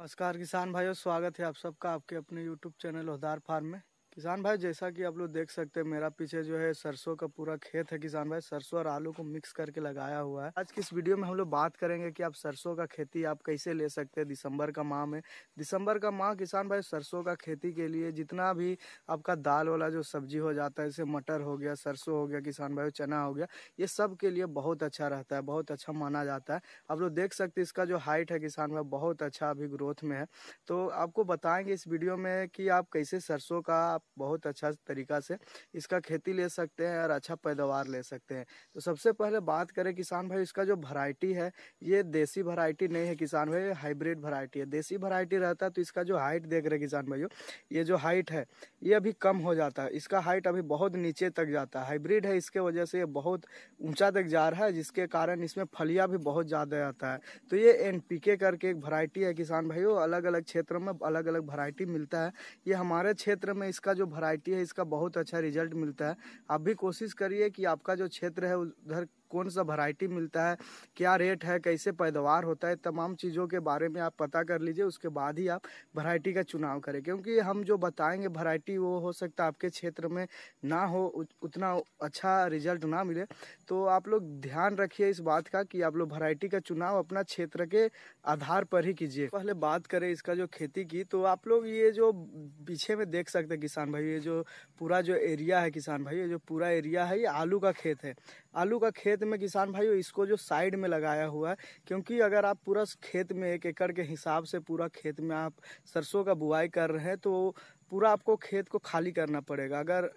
नमस्कार किसान भाइयों स्वागत है आप सबका आपके अपने यूट्यूब चैनल उदार फार्म में किसान भाई जैसा कि आप लोग देख सकते हैं मेरा पीछे जो है सरसों का पूरा खेत है किसान भाई सरसों और आलू को मिक्स करके लगाया हुआ है आज की इस वीडियो में हम लोग बात करेंगे कि आप सरसों का खेती आप कैसे ले सकते हैं दिसंबर का माह में दिसंबर का माह किसान भाई सरसों का खेती के लिए जितना भी आपका दाल वाला जो सब्जी हो जाता है जैसे मटर हो गया सरसों हो गया किसान भाई चना हो गया ये सब के लिए बहुत अच्छा रहता है बहुत अच्छा माना जाता है आप लोग देख सकते इसका जो हाइट है किसान भाई बहुत अच्छा अभी ग्रोथ में है तो आपको बताएंगे इस वीडियो में कि आप कैसे सरसों का आप बहुत अच्छा तरीका से इसका खेती ले सकते हैं और अच्छा पैदावार ले सकते हैं तो सबसे पहले बात करें किसान भाई इसका जो वरायटी है ये देसी वरायटी नहीं है किसान भाई हाइब्रिड वरायटी है देसी वरायटी रहता है तो इसका जो हाइट देख रहे किसान भाई ये जो हाइट है ये अभी कम हो जाता है इसका हाइट अभी बहुत नीचे तक जाता है हाइब्रिड है इसके वजह से ये बहुत ऊँचा तक जा रहा है जिसके कारण इसमें फलिया भी बहुत ज़्यादा आता है तो ये एन करके एक वरायटी है किसान भाइयों अलग अलग क्षेत्र में अलग अलग वरायटी मिलता है ये हमारे क्षेत्र में इसका इसका जो वैरायटी है इसका बहुत अच्छा रिजल्ट मिलता है आप भी कोशिश करिए कि आपका जो क्षेत्र है उधर कौन सा वैरायटी मिलता है क्या रेट है कैसे पैदावार होता है तमाम चीज़ों के बारे में आप पता कर लीजिए उसके बाद ही आप वैरायटी का चुनाव करें क्योंकि हम जो बताएंगे वैरायटी वो हो सकता है आपके क्षेत्र में ना हो उतना अच्छा रिजल्ट ना मिले तो आप लोग ध्यान रखिए इस बात का कि आप लोग वैरायटी का चुनाव अपना क्षेत्र के आधार पर ही कीजिए पहले बात करें इसका जो खेती की तो आप लोग ये जो पीछे में देख सकते हैं किसान भाई ये जो पूरा जो एरिया है किसान भाई ये जो पूरा एरिया है ये आलू का खेत है आलू का खेत खेत में किसान भाइयों इसको जो साइड में लगाया हुआ है क्योंकि अगर आप पूरा खेत में एक एकड़ के हिसाब से पूरा खेत में आप सरसों का बुआई कर रहे हैं तो पूरा आपको खेत को खाली करना पड़ेगा अगर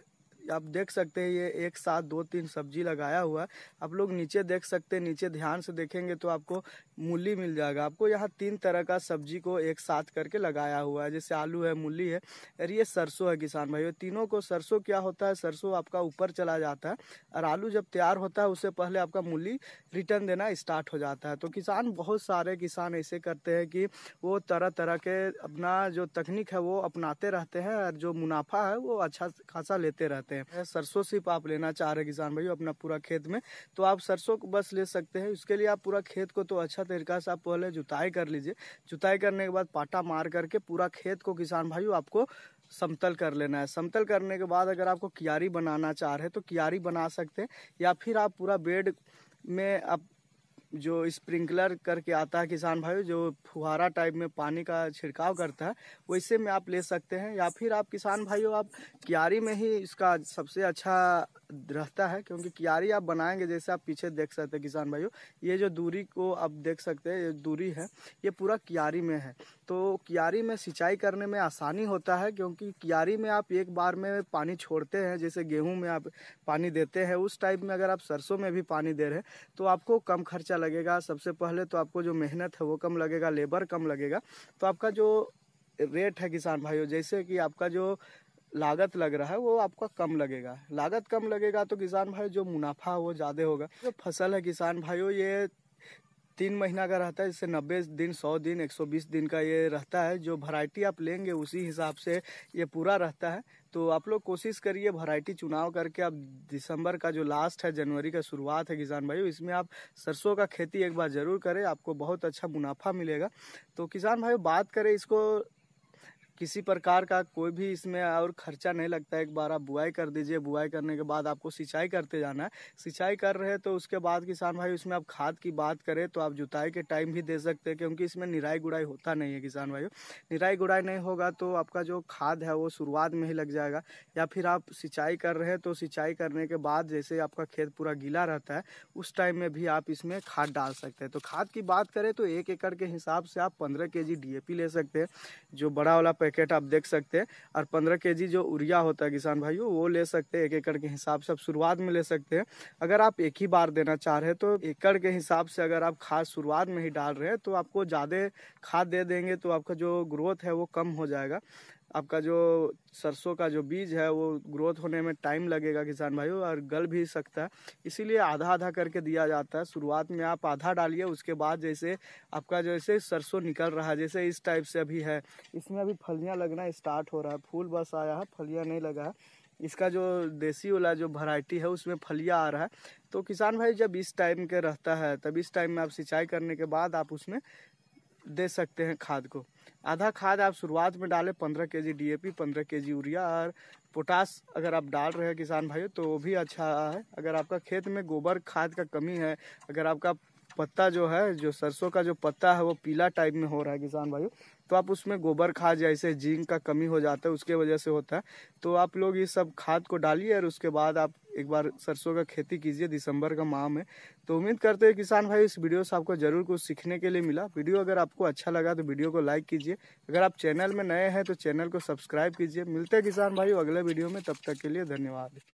आप देख सकते हैं ये एक साथ दो तीन सब्जी लगाया हुआ है आप लोग नीचे देख सकते हैं नीचे ध्यान से देखेंगे तो आपको मूली मिल जाएगा आपको यहाँ तीन तरह का सब्जी को एक साथ करके लगाया हुआ है जैसे आलू है मूली है और ये सरसों है किसान भाई तीनों को सरसों क्या होता है सरसों आपका ऊपर चला जाता है और आलू जब तैयार होता है उससे पहले आपका मूली रिटर्न देना स्टार्ट हो जाता है तो किसान बहुत सारे किसान ऐसे करते हैं कि वो तरह तरह के अपना जो तकनीक है वो अपनाते रहते हैं और जो मुनाफा है वो अच्छा खासा लेते रहते हैं सकते हैं सरसों सिर्फ आप लेना चाह रहे किसान भाई अपना पूरा खेत में तो आप सरसों को बस ले सकते हैं उसके लिए आप पूरा खेत को तो अच्छा तरीका से आप पहले जुताई कर लीजिए जुताई करने के बाद पाटा मार करके पूरा खेत को किसान भाई आपको समतल कर लेना है समतल करने के बाद अगर आपको क्यारी बनाना चाह रहे हैं तो क्यारी बना सकते हैं या फिर आप पूरा बेड में आप जो स्प्रिंकलर करके आता है किसान भाई जो फुहारा टाइप में पानी का छिड़काव करता है वैसे में आप ले सकते हैं या फिर आप किसान भाइयों आप क्यारी में ही इसका सबसे अच्छा रहता है क्योंकि क्यारी आप बनाएंगे जैसे आप पीछे देख सकते हैं किसान भाइयों ये जो दूरी को आप देख सकते हैं ये दूरी है ये पूरा क्यारी में है तो क्यारी में सिंचाई करने में आसानी होता है क्योंकि क्यारी में आप एक बार में पानी छोड़ते हैं जैसे गेहूँ में आप पानी देते हैं उस टाइप में अगर आप सरसों में भी पानी दे रहे हैं तो आपको कम खर्चा लगेगा सबसे पहले तो आपको जो मेहनत है वो कम लगेगा लेबर कम लगेगा तो आपका जो रेट है किसान भाइयों जैसे कि आपका जो लागत लग रहा है वो आपका कम लगेगा लागत कम लगेगा तो किसान भाई जो मुनाफा वो ज़्यादा होगा जो फसल है किसान भाइयों ये तीन महीना का रहता है जैसे नब्बे दिन सौ दिन एक सौ बीस दिन का ये रहता है जो वैरायटी आप लेंगे उसी हिसाब से ये पूरा रहता है तो आप लोग कोशिश करिए वैरायटी चुनाव करके आप दिसंबर का जो लास्ट है जनवरी का शुरुआत है किसान भाइयों इसमें आप सरसों का खेती एक बार ज़रूर करें आपको बहुत अच्छा मुनाफा मिलेगा तो किसान भाइयों बात करें इसको किसी प्रकार का कोई भी इसमें और खर्चा नहीं लगता है एक बार आप बुआई कर दीजिए बुआई करने के बाद आपको सिंचाई करते जाना है सिंचाई कर रहे हैं तो उसके बाद किसान भाई उसमें आप खाद की बात करें तो आप जुताई के टाइम भी दे सकते हैं क्योंकि इसमें निराई गुड़ाई होता नहीं है किसान भाई निराई गुड़ाई नहीं होगा तो आपका जो खाद है वो शुरुआत में ही लग जाएगा या फिर आप सिंचाई कर रहे हैं तो सिंचाई करने के बाद जैसे आपका खेत पूरा गीला रहता है उस टाइम में भी आप इसमें खाद डाल सकते हैं तो खाद की बात करें तो एक एकड़ के हिसाब से आप पंद्रह के जी डी ले सकते हैं जो बड़ा वाला पैकेट आप देख सकते हैं और पंद्रह के जी जो यूरिया होता है किसान भाइयों वो ले सकते हैं एक एकड़ के हिसाब से आप शुरुआत में ले सकते हैं अगर आप एक ही बार देना चाह रहे हैं तो एकड़ के हिसाब से अगर आप खाद शुरुआत में ही डाल रहे हैं तो आपको ज़्यादा खाद दे देंगे तो आपका जो ग्रोथ है वो कम हो जाएगा आपका जो सरसों का जो बीज है वो ग्रोथ होने में टाइम लगेगा किसान भाइयों और गल भी सकता है इसीलिए आधा आधा करके दिया जाता है शुरुआत में आप आधा डालिए उसके बाद जैसे आपका जैसे सरसों निकल रहा है जैसे इस टाइप से अभी है इसमें अभी फलियाँ लगना स्टार्ट हो रहा है फूल बस आया है फलियाँ नहीं लगा है इसका जो देसी वाला जो वैरायटी है उसमें फलिया आ रहा है तो किसान भाई जब इस टाइम के रहता है तब इस टाइम में आप सिंचाई करने के बाद आप उसमें दे सकते हैं खाद को आधा खाद आप शुरुआत में डालें पंद्रह के जी डी ए पी पंद्रह के जी यूरिया और पोटास अगर आप डाल रहे हैं किसान भाइयों तो वो भी अच्छा है अगर आपका खेत में गोबर खाद का कमी है अगर आपका पत्ता जो है जो सरसों का जो पत्ता है वो पीला टाइप में हो रहा है किसान भाइयों तो आप उसमें गोबर खाद जैसे जिंक का कमी हो जाता है उसके वजह से होता है तो आप लोग ये सब खाद को डालिए और उसके बाद आप एक बार सरसों का खेती कीजिए दिसंबर का माह में तो उम्मीद करते हैं किसान भाई इस वीडियो से आपको जरूर कुछ सीखने के लिए मिला वीडियो अगर आपको अच्छा लगा तो वीडियो को लाइक कीजिए अगर आप चैनल में नए हैं तो चैनल को सब्सक्राइब कीजिए मिलते हैं किसान भाई अगले वीडियो में तब तक के लिए धन्यवाद